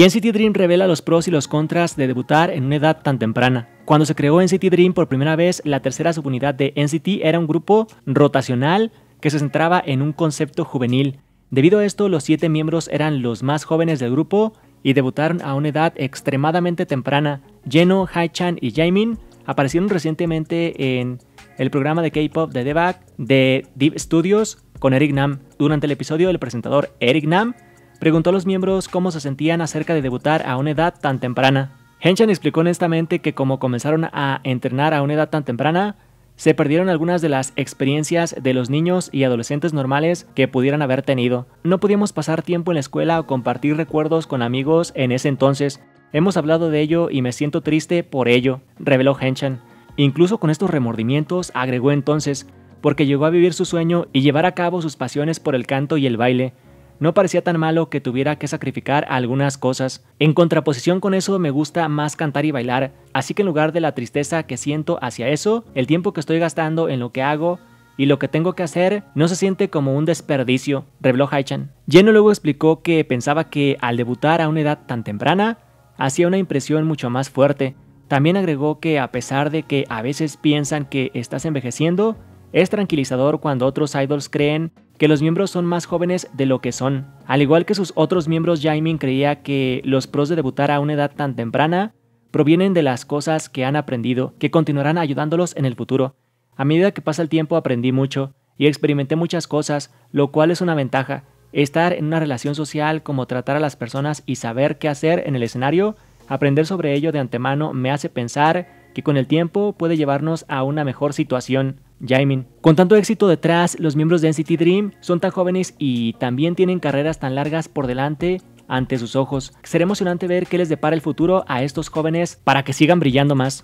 Y NCT Dream revela los pros y los contras de debutar en una edad tan temprana. Cuando se creó NCT Dream por primera vez, la tercera subunidad de NCT era un grupo rotacional que se centraba en un concepto juvenil. Debido a esto, los siete miembros eran los más jóvenes del grupo y debutaron a una edad extremadamente temprana. Jeno, Haichan y Jaemin aparecieron recientemente en el programa de K-pop de Debug de Deep Studios con Eric Nam. Durante el episodio, el presentador Eric Nam preguntó a los miembros cómo se sentían acerca de debutar a una edad tan temprana. Henshan explicó honestamente que como comenzaron a entrenar a una edad tan temprana, se perdieron algunas de las experiencias de los niños y adolescentes normales que pudieran haber tenido. No podíamos pasar tiempo en la escuela o compartir recuerdos con amigos en ese entonces. Hemos hablado de ello y me siento triste por ello, reveló Henshan. Incluso con estos remordimientos, agregó entonces, porque llegó a vivir su sueño y llevar a cabo sus pasiones por el canto y el baile no parecía tan malo que tuviera que sacrificar algunas cosas. En contraposición con eso me gusta más cantar y bailar, así que en lugar de la tristeza que siento hacia eso, el tiempo que estoy gastando en lo que hago y lo que tengo que hacer no se siente como un desperdicio, reveló Haichan. Lleno luego explicó que pensaba que al debutar a una edad tan temprana, hacía una impresión mucho más fuerte. También agregó que a pesar de que a veces piensan que estás envejeciendo, es tranquilizador cuando otros idols creen que los miembros son más jóvenes de lo que son. Al igual que sus otros miembros, Jaimin creía que los pros de debutar a una edad tan temprana provienen de las cosas que han aprendido, que continuarán ayudándolos en el futuro. A medida que pasa el tiempo aprendí mucho y experimenté muchas cosas, lo cual es una ventaja. Estar en una relación social, como tratar a las personas y saber qué hacer en el escenario, aprender sobre ello de antemano me hace pensar que con el tiempo puede llevarnos a una mejor situación. Jaimin. Con tanto éxito detrás, los miembros de NCT Dream son tan jóvenes y también tienen carreras tan largas por delante ante sus ojos. Será emocionante ver qué les depara el futuro a estos jóvenes para que sigan brillando más.